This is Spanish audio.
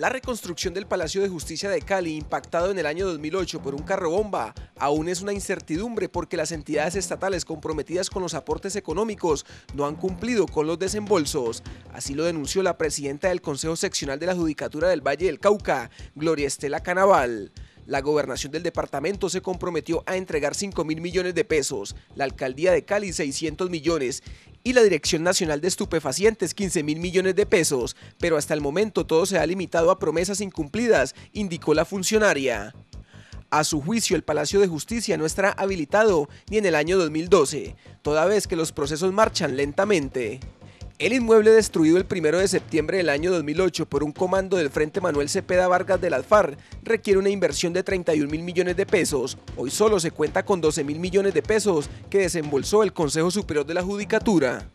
La reconstrucción del Palacio de Justicia de Cali, impactado en el año 2008 por un carro bomba, aún es una incertidumbre porque las entidades estatales comprometidas con los aportes económicos no han cumplido con los desembolsos. Así lo denunció la presidenta del Consejo Seccional de la Judicatura del Valle del Cauca, Gloria Estela Canaval. La gobernación del departamento se comprometió a entregar 5 mil millones de pesos, la alcaldía de Cali 600 millones y la Dirección Nacional de Estupefacientes 15 mil millones de pesos, pero hasta el momento todo se ha limitado a promesas incumplidas, indicó la funcionaria. A su juicio, el Palacio de Justicia no estará habilitado ni en el año 2012, toda vez que los procesos marchan lentamente. El inmueble destruido el 1 de septiembre del año 2008 por un comando del Frente Manuel Cepeda Vargas del Alfar requiere una inversión de 31 mil millones de pesos. Hoy solo se cuenta con 12 mil millones de pesos que desembolsó el Consejo Superior de la Judicatura.